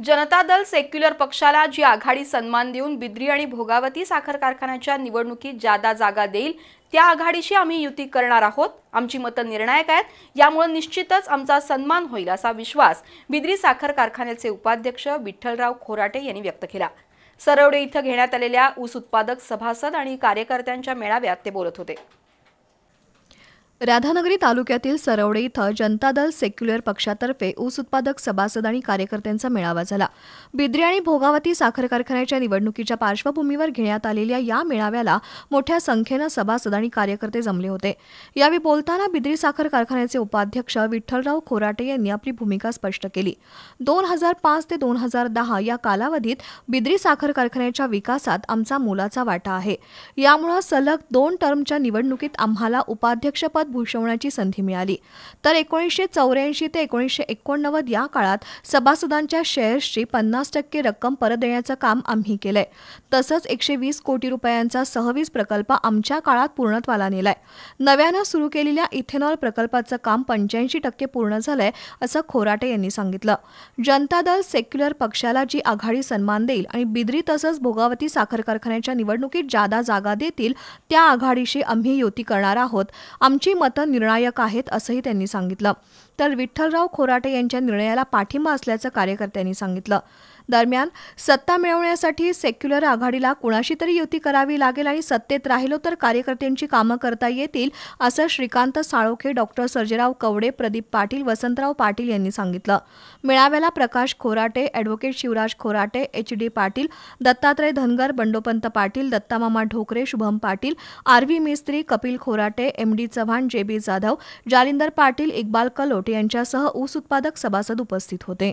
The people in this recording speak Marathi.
जनता दल सेक्युलर पक्षाला जी आघाडी सन्मान देऊन बिद्री आणि भोगावती साखर कारखान्याच्या निवडणुकीत जादा जागा देईल त्या आघाडीशी आम्ही युती करणार आहोत आमची मतं निर्णायक आहेत यामुळे निश्चितच आमचा सन्मान होईल असा विश्वास बिद्री साखर कारखान्याचे उपाध्यक्ष विठ्ठलराव खोराटे यांनी व्यक्त केला सरवडे इथं घेण्यात आलेल्या ऊस उत्पादक सभासद आणि कार्यकर्त्यांच्या मेळाव्यात ते बोलत होते राधानगरी तालुक्यातील सरवडे इथं जनता दल सेक्युलर पक्षातर्फे ऊस उत्पादक सभासद आणि कार्यकर्त्यांचा मेळावा झाला बिद्री आणि भोगावती साखर कारखान्याच्या निवडणुकीच्या पार्श्वभूमीवर घेण्यात आलेल्या या मेळाव्याला मोठ्या संख्येनं सभासद आणि कार्यकर्ते जमले होते यावेळी बोलताना बिद्री साखर कारखान्याचे उपाध्यक्ष विठ्ठलराव खोराटे यांनी आपली भूमिका स्पष्ट केली दोन हजार पाच ते दोन हजार दहा या कालावधीत बिद्री साखर कारखान्याच्या विकासात आमचा मोलाचा वाटा आहे यामुळे सलग दोन टर्मच्या निवडणुकीत आम्हाला उपाध्यक्षपद भूषवण्याची संधी मिळाली तर एकोणीसशे चौऱ्याऐंशी ते एकोणीसशे एकोणनव्वद या काळात सभासदांच्या शेअर्सची पन्नास टक्के रक्कम परत देण्याचं काम आम्ही केलंय तसंच एकशे वीस कोटी रुपयांचा सहवीस प्रकल्प आमच्या काळात पूर्णत्वाला नेलाय नव्यानं सुरू केलेल्या इथेनॉल प्रकल्पाचं काम पंच्याऐंशी टक्के पूर्ण झालंय असं खोराटे यांनी सांगितलं जनता दल सेक्युलर पक्षाला जी आघाडी सन्मान देईल आणि बिद्री तसंच भोगावती साखर कारखान्याच्या निवडणुकीत जादा जागा देतील त्या आघाडीशी आम्ही युती करणार आहोत आमची मतं निर्णायक आहेत असंही त्यांनी सांगितलं तर विठ्ठलराव खोराटे यांच्या निर्णयाला पाठिंबा असल्याचं कार्यकर्त्यांनी सांगितलं दरम्यान सत्ता मिळवण्यासाठी सेक्युलर आघाडीला कुणाशी तरी युती करावी लागेल आणि सत्तेत राहिलो तर कार्यकर्त्यांची कामं करता येतील असं श्रीकांत साळोखे डॉक्टर सर्जेराव कवडे प्रदीप पाटील वसंतराव पाटील यांनी सांगितलं मेळाव्याला Prakash Khorate advocate Shivraj Khorate H D Patil Dattatray Dhangar Bandopant Patil Dattamama Dhokare Shubham Patil R V Mistry Kapil Khorate M D Chavan J B Jadhav Jalindar Patil Iqbal Kalot यांच्यासह ऊस उत्पादक सभासद उपस्थित होते